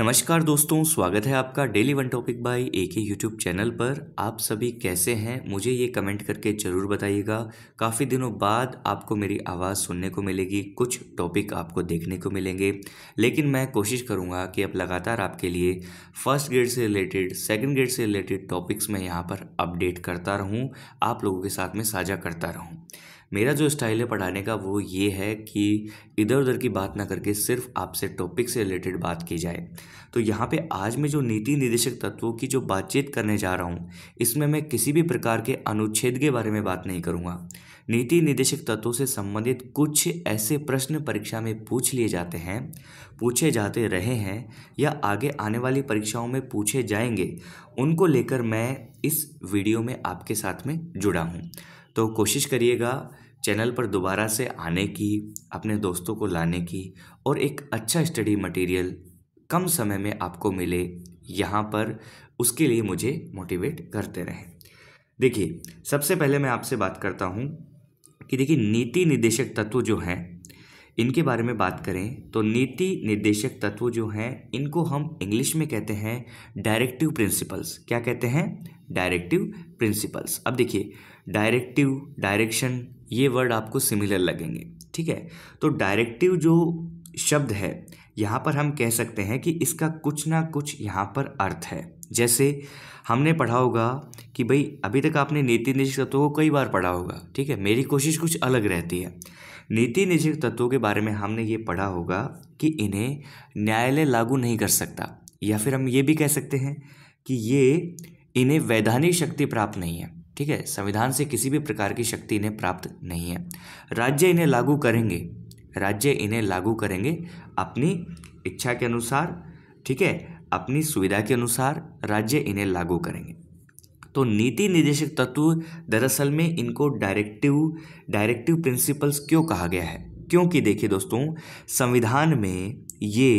नमस्कार दोस्तों स्वागत है आपका daily one topic by A K YouTube channel पर आप सभी कैसे हैं मुझे ये कमेंट करके ज़रूर बताइएगा काफ़ी दिनों बाद आपको मेरी आवाज़ सुनने को मिलेगी कुछ टॉपिक आपको देखने को मिलेंगे लेकिन मैं कोशिश करूँगा कि अब लगातार आपके लिए फर्स्ट ग्रेड से रिलेटेड सेकेंड ग्रेड से रिलेटेड टॉपिक्स मैं यहाँ पर अपडेट करता रहूँ आप लोगों के साथ में साझा करता रहूँ मेरा जो स्टाइल है पढ़ाने का वो ये है कि इधर उधर की बात ना करके सिर्फ आपसे टॉपिक से रिलेटेड बात की जाए तो यहाँ पे आज मैं जो नीति निर्देशक तत्वों की जो बातचीत करने जा रहा हूँ इसमें मैं किसी भी प्रकार के अनुच्छेद के बारे में बात नहीं करूँगा नीति निर्देशक तत्वों से संबंधित कुछ ऐसे प्रश्न परीक्षा में पूछ लिए जाते हैं पूछे जाते रहे हैं या आगे आने वाली परीक्षाओं में पूछे जाएंगे उनको लेकर मैं इस वीडियो में आपके साथ में जुड़ा हूँ तो कोशिश करिएगा चैनल पर दोबारा से आने की अपने दोस्तों को लाने की और एक अच्छा स्टडी मटेरियल कम समय में आपको मिले यहाँ पर उसके लिए मुझे मोटिवेट करते रहें देखिए सबसे पहले मैं आपसे बात करता हूँ कि देखिए नीति निदेशक तत्व जो हैं इनके बारे में बात करें तो नीति निर्देशक तत्व जो हैं इनको हम इंग्लिश में कहते हैं डायरेक्टिव प्रिंसिपल्स क्या कहते हैं डायरेक्टिव प्रिंसिपल्स अब देखिए डायरेक्टिव डायरेक्शन ये वर्ड आपको सिमिलर लगेंगे ठीक है तो डायरेक्टिव जो शब्द है यहाँ पर हम कह सकते हैं कि इसका कुछ ना कुछ यहाँ पर अर्थ है जैसे हमने पढ़ा होगा कि भाई अभी तक आपने नीति निर्देशक तत्वों को कई बार पढ़ा होगा ठीक है मेरी कोशिश कुछ अलग रहती है नीति निजी तत्वों के बारे में हमने ये पढ़ा होगा कि इन्हें न्यायालय लागू नहीं कर सकता या फिर हम ये भी कह सकते हैं कि ये इन्हें वैधानिक शक्ति प्राप्त नहीं है ठीक है संविधान से किसी भी प्रकार की शक्ति इन्हें प्राप्त नहीं है राज्य इन्हें लागू करेंगे राज्य इन्हें लागू करेंगे अपनी इच्छा के अनुसार ठीक है अपनी सुविधा के अनुसार राज्य इन्हें लागू करेंगे तो नीति निर्देशक तत्व दरअसल में इनको डायरेक्टिव डायरेक्टिव प्रिंसिपल्स क्यों कहा गया है क्योंकि देखिए दोस्तों संविधान में ये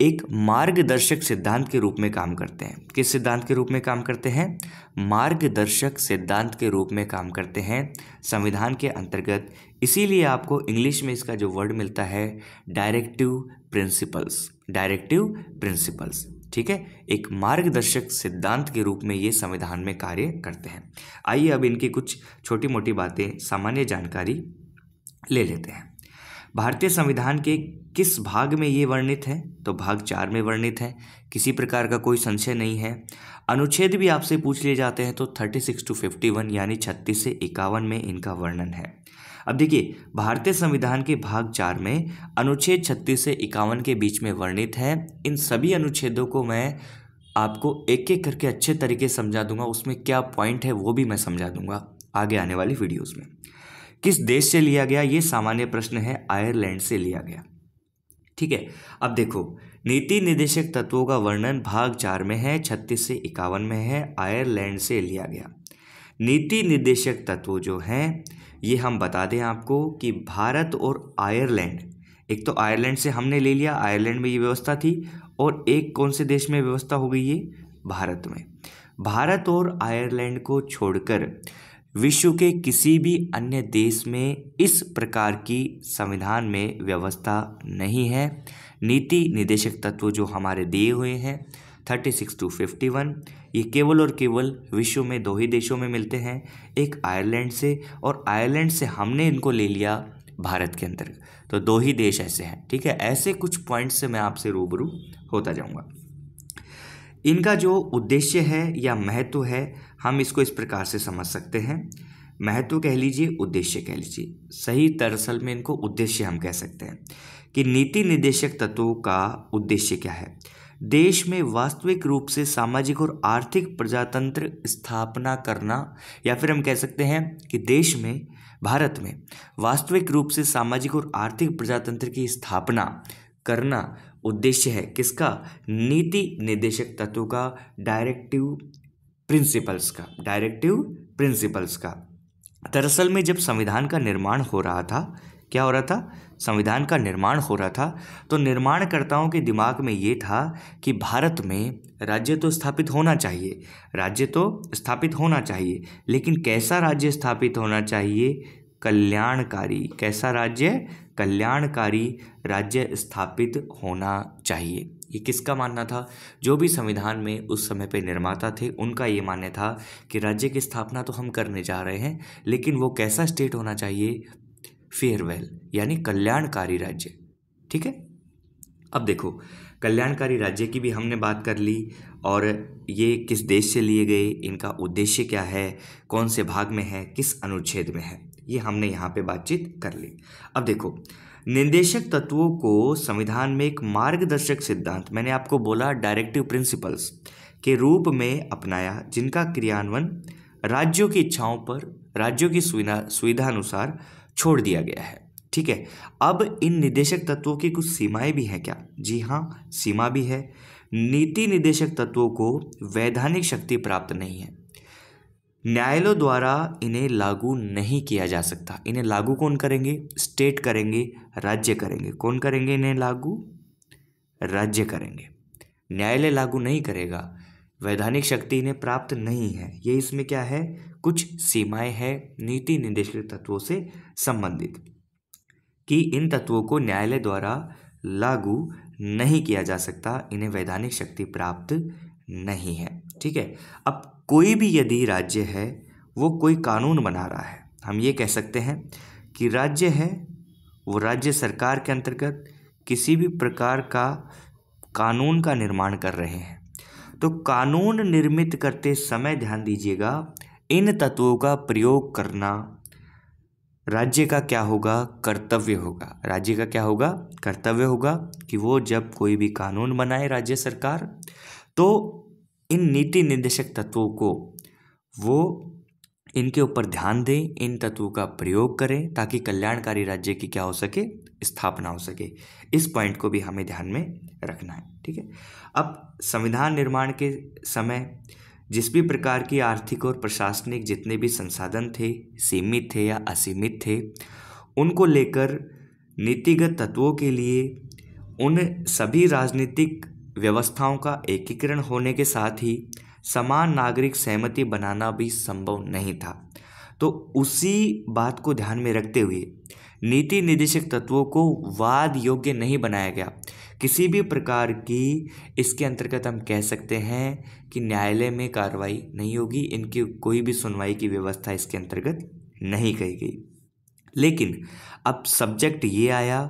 एक मार्गदर्शक सिद्धांत के रूप में काम करते हैं किस सिद्धांत के रूप में काम करते हैं मार्गदर्शक सिद्धांत के रूप में काम करते हैं संविधान के अंतर्गत इसीलिए आपको इंग्लिश में इसका जो वर्ड मिलता है डायरेक्टिव प्रिंसिपल्स डायरेक्टिव प्रिंसिपल्स ठीक है एक मार्गदर्शक सिद्धांत के रूप में ये संविधान में कार्य करते हैं आइए अब इनकी कुछ छोटी मोटी बातें सामान्य जानकारी ले लेते हैं भारतीय संविधान के किस भाग में ये वर्णित है तो भाग चार में वर्णित है किसी प्रकार का कोई संशय नहीं है अनुच्छेद भी आपसे पूछ लिए जाते हैं तो thirty six to fifty one यानी छत्तीस से इक्यावन में इनका वर्णन है अब देखिए भारतीय संविधान के भाग चार में अनुच्छेद छत्तीस से इक्यावन के बीच में वर्णित है इन सभी अनुच्छेदों को मैं आपको एक एक करके अच्छे तरीके समझा दूंगा उसमें क्या पॉइंट है वो भी मैं समझा दूंगा आगे आने वाली वीडियोज़ में किस देश से लिया गया ये सामान्य प्रश्न है आयरलैंड से लिया गया ठीक है अब देखो नीति निदेशक तत्वों का वर्णन भाग चार में है छत्तीस से इक्यावन में है आयरलैंड से लिया गया नीति निदेशक तत्व जो हैं ये हम बता दें आपको कि भारत और आयरलैंड एक तो आयरलैंड से हमने ले लिया आयरलैंड में ये व्यवस्था थी और एक कौन से देश में व्यवस्था हो गई ये भारत में भारत और आयरलैंड को छोड़कर विश्व के किसी भी अन्य देश में इस प्रकार की संविधान में व्यवस्था नहीं है नीति निदेशक तत्व जो हमारे दिए हुए हैं thirty six to fifty one ये केवल और केवल विश्व में दो ही देशों में मिलते हैं एक आयरलैंड से और आयरलैंड से हमने इनको ले लिया भारत के अंदर तो दो ही देश ऐसे हैं ठीक है ऐसे कुछ पॉइंट्स से मैं आपसे रूबरू होता जाऊंगा इनका जो उद्देश्य है या महत्व है हम इसको इस प्रकार से समझ सकते हैं महत्व कह लीजिए उद्देश्य कह लीजिए सही दरअसल में इनको उद्देश्य हम कह सकते हैं कि नीति निर्देशक तत्वों का उद्देश्य क्या है देश में वास्तविक रूप से सामाजिक और आर्थिक प्रजातंत्र स्थापना करना या फिर हम कह सकते हैं कि देश में भारत में वास्तविक रूप से सामाजिक और आर्थिक प्रजातंत्र की स्थापना करना उद्देश्य है किसका नीति निर्देशक तत्वों का डायरेक्टिव प्रिंसिपल्स का डायरेक्टिव प्रिंसिपल्स का दरअसल में जब संविधान का निर्माण हो रहा था क्या हो रहा था संविधान का निर्माण हो रहा था तो निर्माणकर्ताओं के दिमाग में ये था कि भारत में राज्य तो स्थापित होना चाहिए राज्य तो स्थापित होना चाहिए लेकिन कैसा राज्य स्थापित होना चाहिए कल्याणकारी कैसा राज्य कल्याणकारी राज्य स्थापित होना चाहिए ये किसका मानना था जो भी संविधान में उस समय पे निर्माता थे उनका ये मान्य था कि राज्य की स्थापना तो हम करने जा रहे हैं लेकिन वो कैसा स्टेट होना चाहिए फेयरवेल यानी कल्याणकारी राज्य ठीक है अब देखो कल्याणकारी राज्य की भी हमने बात कर ली और ये किस देश से लिए गए इनका उद्देश्य क्या है कौन से भाग में है किस अनुच्छेद में है ये हमने यहाँ पे बातचीत कर ली अब देखो निर्देशक तत्वों को संविधान में एक मार्गदर्शक सिद्धांत मैंने आपको बोला डायरेक्टिव प्रिंसिपल्स के रूप में अपनाया जिनका क्रियान्वयन राज्यों की इच्छाओं पर राज्यों की सुविधा सुविधानुसार छोड़ दिया गया है ठीक है अब इन निदेशक तत्वों की कुछ सीमाएं भी हैं क्या जी हाँ सीमा भी है नीति निदेशक तत्वों को वैधानिक शक्ति प्राप्त नहीं है न्यायालयों द्वारा इन्हें लागू नहीं किया जा सकता इन्हें लागू कौन करेंगे स्टेट करेंगे राज्य करेंगे कौन करेंगे इन्हें लागू राज्य करेंगे न्यायालय लागू नहीं करेगा वैधानिक शक्ति इन्हें प्राप्त नहीं है ये इसमें क्या है कुछ सीमाएं हैं नीति निर्देशित तत्वों से संबंधित कि इन तत्वों को न्यायालय द्वारा लागू नहीं किया जा सकता इन्हें वैधानिक शक्ति प्राप्त नहीं है ठीक है अब कोई भी यदि राज्य है वो कोई कानून बना रहा है हम ये कह सकते हैं कि राज्य है वो राज्य सरकार के अंतर्गत किसी भी प्रकार का कानून का निर्माण कर रहे हैं तो कानून निर्मित करते समय ध्यान दीजिएगा इन तत्वों का प्रयोग करना राज्य का क्या होगा कर्तव्य होगा राज्य का क्या होगा कर्तव्य होगा कि वो जब कोई भी कानून बनाए राज्य सरकार तो इन नीति निर्देशक तत्वों को वो इनके ऊपर ध्यान दें इन तत्वों का प्रयोग करें ताकि कल्याणकारी राज्य की क्या हो सके स्थापना हो सके इस पॉइंट को भी हमें ध्यान में रखना है ठीक है अब संविधान निर्माण के समय जिस भी प्रकार की आर्थिक और प्रशासनिक जितने भी संसाधन थे सीमित थे या असीमित थे उनको लेकर नीतिगत तत्वों के लिए उन सभी राजनीतिक व्यवस्थाओं का एकीकरण होने के साथ ही समान नागरिक सहमति बनाना भी संभव नहीं था तो उसी बात को ध्यान में रखते हुए नीति निर्देशक तत्वों को वाद योग्य नहीं बनाया गया किसी भी प्रकार की इसके अंतर्गत हम कह सकते हैं कि न्यायालय में कार्रवाई नहीं होगी इनकी कोई भी सुनवाई की व्यवस्था इसके अंतर्गत नहीं कही गई लेकिन अब सब्जेक्ट ये आया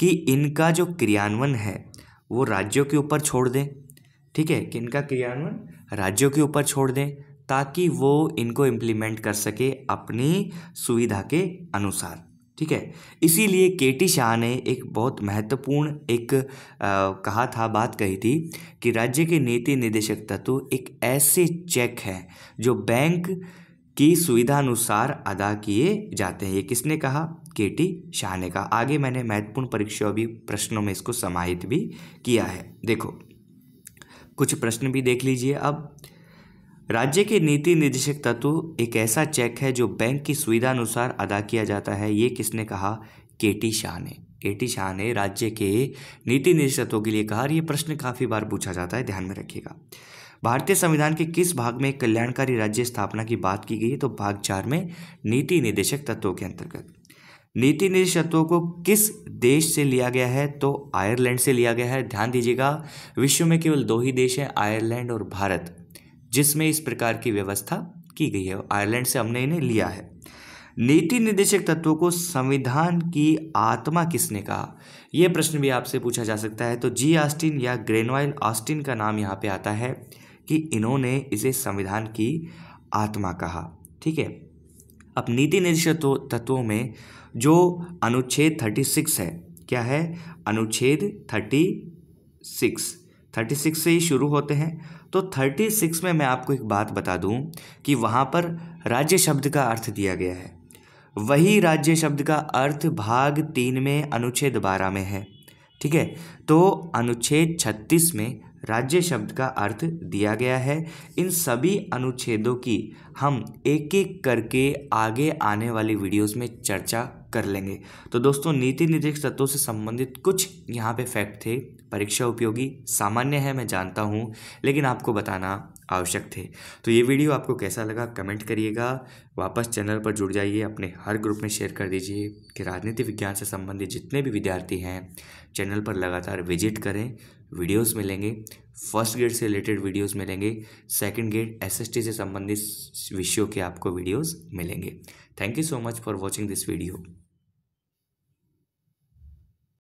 कि इनका जो क्रियान्वयन है वो राज्यों के ऊपर छोड़ दें ठीक है कि इनका क्रियान्वयन राज्यों के ऊपर छोड़ दें ताकि वो इनको इम्प्लीमेंट कर सके अपनी सुविधा के अनुसार ठीक है इसीलिए के टी शाह ने एक बहुत महत्वपूर्ण एक आ, कहा था बात कही थी कि राज्य के नीति निदेशक तत्व एक ऐसे चेक हैं जो बैंक की सुविधा अनुसार अदा किए जाते हैं ये किसने कहा के टी शाह ने कहा आगे मैंने महत्वपूर्ण परीक्षा भी प्रश्नों में इसको समाहित भी किया है देखो कुछ प्रश्न भी देख लीजिए अब राज्य के नीति निर्देशक तत्व एक ऐसा चेक है जो बैंक की सुविधा अनुसार अदा किया जाता है ये किसने कहा के टी शाह ने के टी शाह ने राज्य के नीति निर्देशकों के लिए कहा ये प्रश्न काफ़ी बार पूछा जाता है ध्यान में रखिएगा भारतीय संविधान के किस भाग में कल्याणकारी राज्य स्थापना की बात की गई है तो भाग चार में नीति निदेशक तत्वों के अंतर्गत नीति निर्देशत्व को किस देश से लिया गया है तो आयरलैंड से लिया गया है ध्यान दीजिएगा विश्व में केवल दो ही देश हैं आयरलैंड और भारत जिसमें इस प्रकार की व्यवस्था की गई है आयरलैंड से हमने इन्हें लिया है नीति निर्देशक तत्वों को संविधान की आत्मा किसने कहा यह प्रश्न भी आपसे पूछा जा सकता है तो जी ऑस्टिन या ग्रेनवाइल ऑस्टिन का नाम यहाँ पे आता है कि इन्होंने इसे संविधान की आत्मा कहा ठीक है अब नीति निर्देश तो तत्वों में जो अनुच्छेद थर्टी सिक्स है क्या है अनुच्छेद थर्टी सिक्स थर्टी सिक्स से ही शुरू होते हैं तो थर्टी सिक्स में मैं आपको एक बात बता दूं कि वहाँ पर राज्य शब्द का अर्थ दिया गया है वही राज्य शब्द का अर्थ भाग तीन में अनुच्छेद बारह में है ठीक है तो अनुच्छेद छत्तीस में राज्य शब्द का अर्थ दिया गया है इन सभी अनुच्छेदों की हम एक एक करके आगे आने वाली वीडियोस में चर्चा कर लेंगे तो दोस्तों नीति निर्देश तत्वों से संबंधित कुछ यहाँ पे फैक्ट थे परीक्षा उपयोगी सामान्य है मैं जानता हूँ लेकिन आपको बताना आवश्यक थे तो ये वीडियो आपको कैसा लगा कमेंट करिएगा वापस चैनल पर जुड़ जाइए अपने हर ग्रुप में शेयर कर दीजिए कि राजनीति विज्ञान से संबंधित जितने भी विद्यार्थी हैं चैनल पर लगातार विजिट करें वीडियोस मिलेंगे फर्स्ट ग्रेड से रिलेटेड वीडियोस मिलेंगे सेकंड ग्रेड एसएसटी से संबंधित विषयों के आपको वीडियोस मिलेंगे thank you so much for watching this video